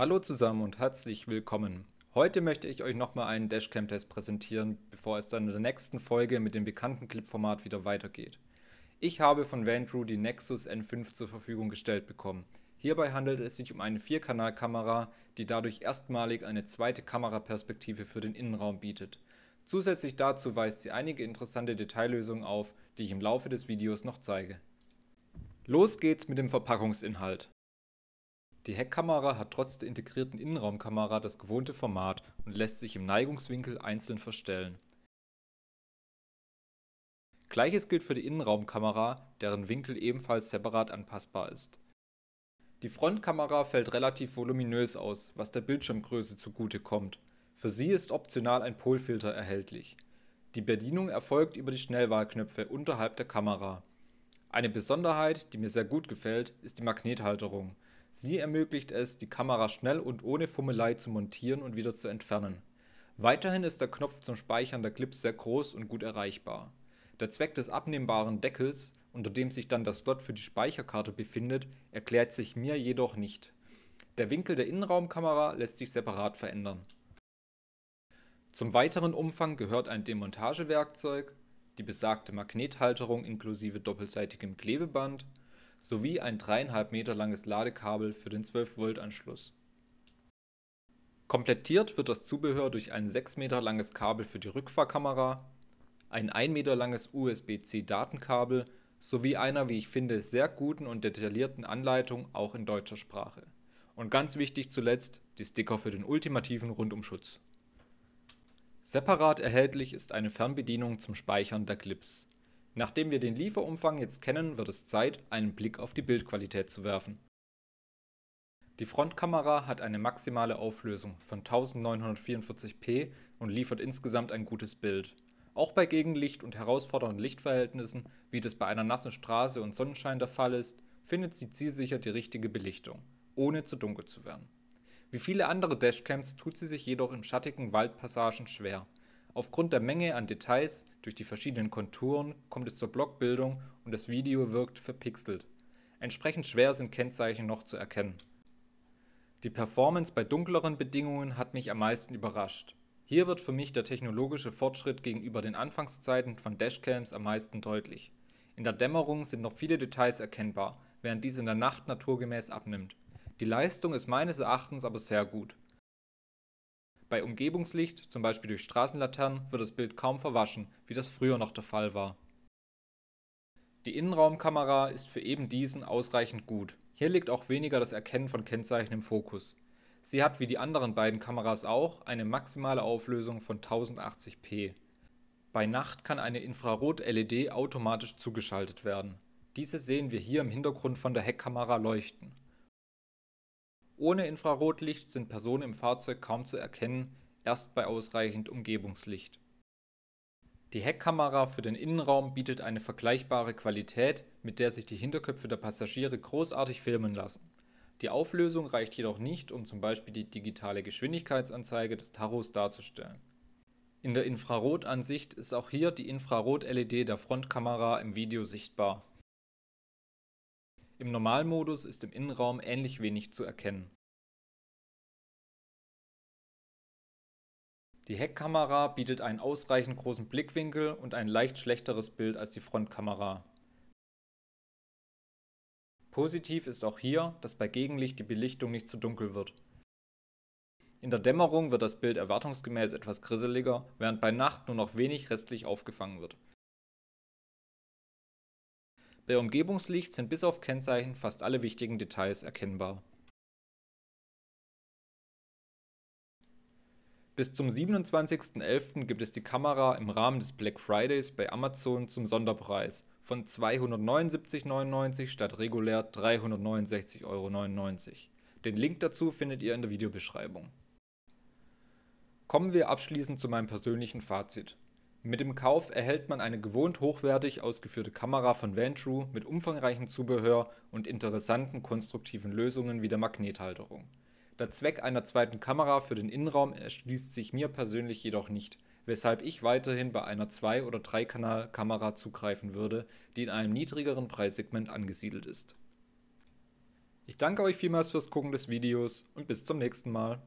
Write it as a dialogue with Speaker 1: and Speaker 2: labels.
Speaker 1: Hallo zusammen und herzlich willkommen. Heute möchte ich euch nochmal einen Dashcam-Test präsentieren, bevor es dann in der nächsten Folge mit dem bekannten Clip-Format wieder weitergeht. Ich habe von Vandrew die Nexus N5 zur Verfügung gestellt bekommen. Hierbei handelt es sich um eine Vierkanal-Kamera, die dadurch erstmalig eine zweite Kameraperspektive für den Innenraum bietet. Zusätzlich dazu weist sie einige interessante Detaillösungen auf, die ich im Laufe des Videos noch zeige. Los geht's mit dem Verpackungsinhalt. Die Heckkamera hat trotz der integrierten Innenraumkamera das gewohnte Format und lässt sich im Neigungswinkel einzeln verstellen. Gleiches gilt für die Innenraumkamera, deren Winkel ebenfalls separat anpassbar ist. Die Frontkamera fällt relativ voluminös aus, was der Bildschirmgröße zugute kommt. Für sie ist optional ein Polfilter erhältlich. Die Bedienung erfolgt über die Schnellwahlknöpfe unterhalb der Kamera. Eine Besonderheit, die mir sehr gut gefällt, ist die Magnethalterung Sie ermöglicht es, die Kamera schnell und ohne Fummelei zu montieren und wieder zu entfernen. Weiterhin ist der Knopf zum Speichern der Clips sehr groß und gut erreichbar. Der Zweck des abnehmbaren Deckels, unter dem sich dann das Slot für die Speicherkarte befindet, erklärt sich mir jedoch nicht. Der Winkel der Innenraumkamera lässt sich separat verändern. Zum weiteren Umfang gehört ein Demontagewerkzeug, die besagte Magnethalterung inklusive doppelseitigem Klebeband sowie ein 3,5 Meter langes Ladekabel für den 12-Volt-Anschluss. Komplettiert wird das Zubehör durch ein 6 Meter langes Kabel für die Rückfahrkamera, ein 1 Meter langes USB-C-Datenkabel sowie einer, wie ich finde, sehr guten und detaillierten Anleitung auch in deutscher Sprache. Und ganz wichtig zuletzt die Sticker für den ultimativen Rundumschutz. Separat erhältlich ist eine Fernbedienung zum Speichern der Clips. Nachdem wir den Lieferumfang jetzt kennen, wird es Zeit, einen Blick auf die Bildqualität zu werfen. Die Frontkamera hat eine maximale Auflösung von 1944p und liefert insgesamt ein gutes Bild. Auch bei Gegenlicht und herausfordernden Lichtverhältnissen, wie das bei einer nassen Straße und Sonnenschein der Fall ist, findet sie zielsicher die richtige Belichtung, ohne zu dunkel zu werden. Wie viele andere Dashcams tut sie sich jedoch in schattigen Waldpassagen schwer. Aufgrund der Menge an Details durch die verschiedenen Konturen kommt es zur Blockbildung und das Video wirkt verpixelt. Entsprechend schwer sind Kennzeichen noch zu erkennen. Die Performance bei dunkleren Bedingungen hat mich am meisten überrascht. Hier wird für mich der technologische Fortschritt gegenüber den Anfangszeiten von Dashcams am meisten deutlich. In der Dämmerung sind noch viele Details erkennbar, während dies in der Nacht naturgemäß abnimmt. Die Leistung ist meines Erachtens aber sehr gut. Bei Umgebungslicht, zum Beispiel durch Straßenlaternen, wird das Bild kaum verwaschen, wie das früher noch der Fall war. Die Innenraumkamera ist für eben diesen ausreichend gut. Hier liegt auch weniger das Erkennen von Kennzeichen im Fokus. Sie hat wie die anderen beiden Kameras auch eine maximale Auflösung von 1080p. Bei Nacht kann eine Infrarot-LED automatisch zugeschaltet werden. Diese sehen wir hier im Hintergrund von der Heckkamera leuchten. Ohne Infrarotlicht sind Personen im Fahrzeug kaum zu erkennen, erst bei ausreichend Umgebungslicht. Die Heckkamera für den Innenraum bietet eine vergleichbare Qualität, mit der sich die Hinterköpfe der Passagiere großartig filmen lassen. Die Auflösung reicht jedoch nicht, um zum Beispiel die digitale Geschwindigkeitsanzeige des Tachos darzustellen. In der Infrarotansicht ist auch hier die Infrarot-LED der Frontkamera im Video sichtbar im Normalmodus ist im Innenraum ähnlich wenig zu erkennen. Die Heckkamera bietet einen ausreichend großen Blickwinkel und ein leicht schlechteres Bild als die Frontkamera. Positiv ist auch hier, dass bei Gegenlicht die Belichtung nicht zu dunkel wird. In der Dämmerung wird das Bild erwartungsgemäß etwas grisseliger, während bei Nacht nur noch wenig restlich aufgefangen wird bei Umgebungslicht sind bis auf Kennzeichen fast alle wichtigen Details erkennbar. Bis zum 27.11. gibt es die Kamera im Rahmen des Black Fridays bei Amazon zum Sonderpreis von 279,99 statt regulär 369,99 Euro. Den Link dazu findet ihr in der Videobeschreibung. Kommen wir abschließend zu meinem persönlichen Fazit. Mit dem Kauf erhält man eine gewohnt hochwertig ausgeführte Kamera von Vantrew mit umfangreichem Zubehör und interessanten konstruktiven Lösungen wie der Magnethalterung. Der Zweck einer zweiten Kamera für den Innenraum erschließt sich mir persönlich jedoch nicht, weshalb ich weiterhin bei einer 2- oder 3 kanal kamera zugreifen würde, die in einem niedrigeren Preissegment angesiedelt ist. Ich danke euch vielmals fürs Gucken des Videos und bis zum nächsten Mal.